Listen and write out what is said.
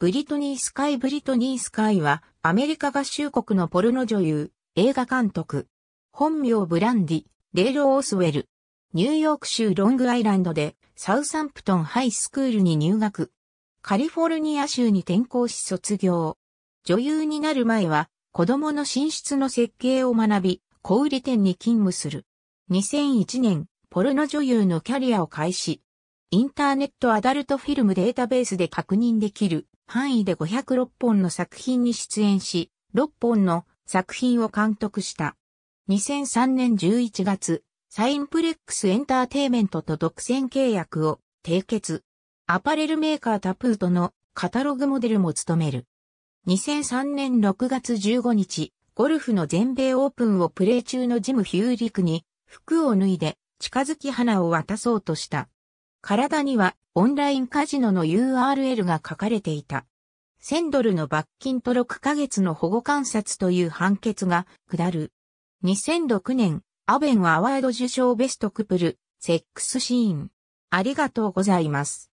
ブリトニー・スカイ・ブリトニー・スカイは、アメリカ合衆国のポルノ女優、映画監督。本名ブランディ、レール・オースウェル。ニューヨーク州ロングアイランドで、サウサンプトンハイスクールに入学。カリフォルニア州に転校し卒業。女優になる前は、子供の寝室の設計を学び、小売店に勤務する。2001年、ポルノ女優のキャリアを開始。インターネットアダルトフィルムデータベースで確認できる範囲で506本の作品に出演し、6本の作品を監督した。2003年11月、サインプレックスエンターテイメントと独占契約を締結。アパレルメーカータプートのカタログモデルも務める。2003年6月15日、ゴルフの全米オープンをプレー中のジム・ヒューリクに服を脱いで近づき花を渡そうとした。体にはオンラインカジノの URL が書かれていた。1000ドルの罰金と6ヶ月の保護観察という判決が下る。2006年、アベンアワード受賞ベストクプル、セックスシーン。ありがとうございます。